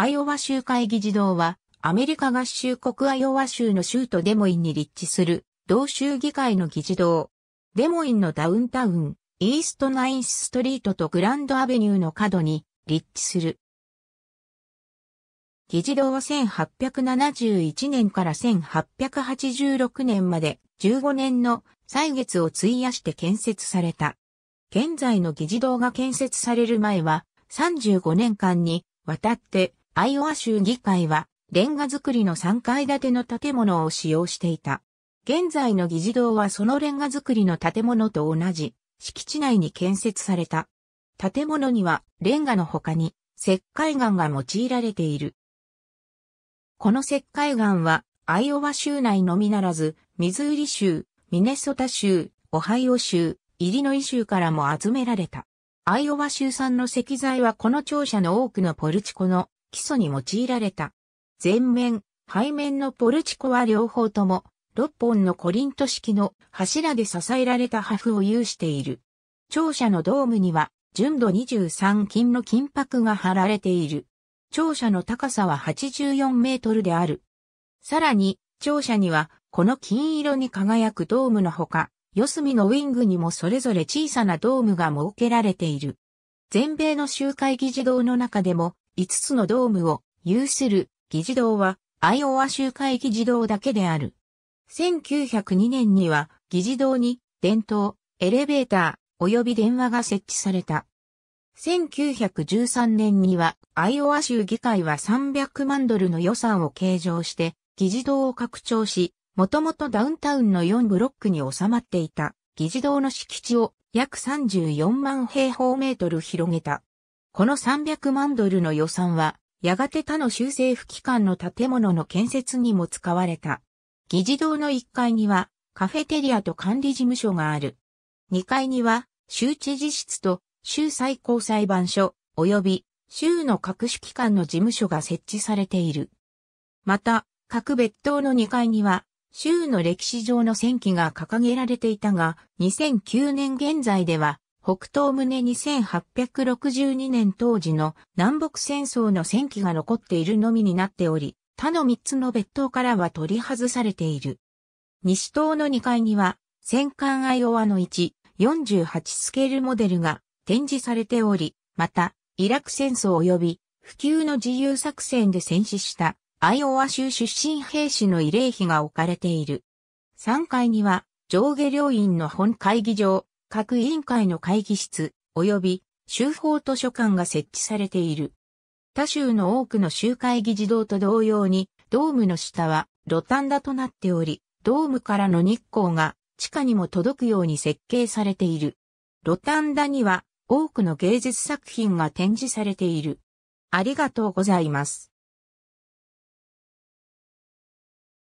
アイオワ州会議事堂は、アメリカ合衆国アイオワ州の州都デモインに立地する、同州議会の議事堂。デモインのダウンタウン、イーストナインスストリートとグランドアベニューの角に立地する。議事堂は1871年から1886年まで15年の歳月を費やして建設された。現在の議事堂が建設される前は35年間にわたってアイオワ州議会は、レンガ造りの3階建ての建物を使用していた。現在の議事堂はそのレンガ造りの建物と同じ、敷地内に建設された。建物には、レンガの他に、石灰岩が用いられている。この石灰岩は、アイオワ州内のみならず、ミズーリ州、ミネソタ州、オハイオ州、イリノイ州からも集められた。アイオワ州産の石材はこの庁舎の多くのポルチコの基礎に用いられた。前面、背面のポルチコは両方とも、6本のコリント式の柱で支えられた破風を有している。庁舎のドームには、純度23金の金箔が貼られている。庁舎の高さは84メートルである。さらに、庁舎には、この金色に輝くドームのほか、四隅のウィングにもそれぞれ小さなドームが設けられている。全米の集会議事堂の中でも5つのドームを有する議事堂はアイオワ州会議事堂だけである。1902年には議事堂に電灯、エレベーター及び電話が設置された。1913年にはアイオワ州議会は300万ドルの予算を計上して議事堂を拡張し、もともとダウンタウンの4ブロックに収まっていた議事堂の敷地を約34万平方メートル広げた。この300万ドルの予算は、やがて他の州政府機関の建物の建設にも使われた。議事堂の1階には、カフェテリアと管理事務所がある。2階には、州知事室と州最高裁判所、及び州の各種機関の事務所が設置されている。また、各別棟の2階には、州の歴史上の戦記が掲げられていたが、2009年現在では、北東棟2862年当時の南北戦争の戦記が残っているのみになっており、他の3つの別当からは取り外されている。西東の2階には、戦艦アイオワの1、48スケールモデルが展示されており、また、イラク戦争及び普及の自由作戦で戦死したアイオワ州出身兵士の慰霊碑が置かれている。3階には上下両院の本会議場、各委員会の会議室、及び州法図書館が設置されている。他州の多くの州会議事堂と同様に、ドームの下はロタンダとなっており、ドームからの日光が地下にも届くように設計されている。ロタンダには多くの芸術作品が展示されている。ありがとうございます。